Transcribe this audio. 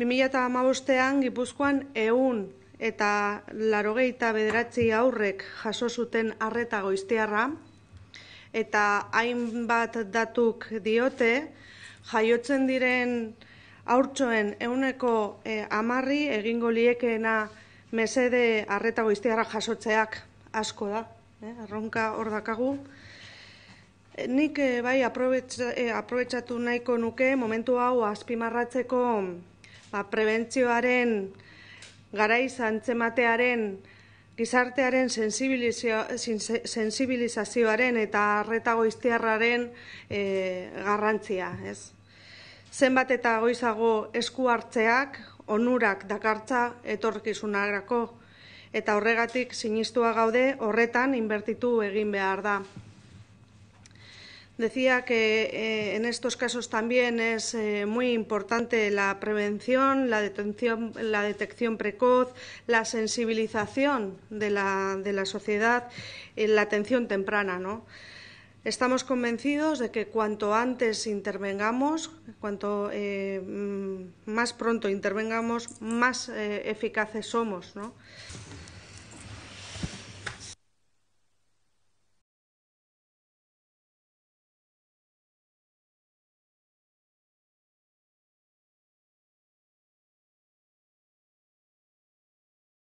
2008an Gipuzkoan eun eta larogeita bederatzi aurrek jaso zuten arreta goiztiarra, eta hainbat datuk diote, jaiotzen diren aurtsoen euneko e, eh, egingo liekeena mesede arreta goiztiarra jasotzeak asko da, eh, erronka hor dakagu. Eh, nik eh, bai aprobetsatu nahiko nuke momentu hau azpimarratzeko ba, prebentzioaren garaiz antzematearen gizartearen sensibilizazioaren eta arreta goiztiarraren eh, garrantzia. Ez? Zenbat eta goizago esku hartzeak onurak dakartza etorkizunarako eta horregatik sinistua gaude horretan inbertitu egin behar da. Decía que eh, en estos casos también es eh, muy importante la prevención, la, la detección precoz, la sensibilización de la, sociedad, eh, la atención temprana. Estamos convencidos de que cuanto antes intervengamos, cuanto mm, más pronto intervengamos, más eficaces somos. ¿no?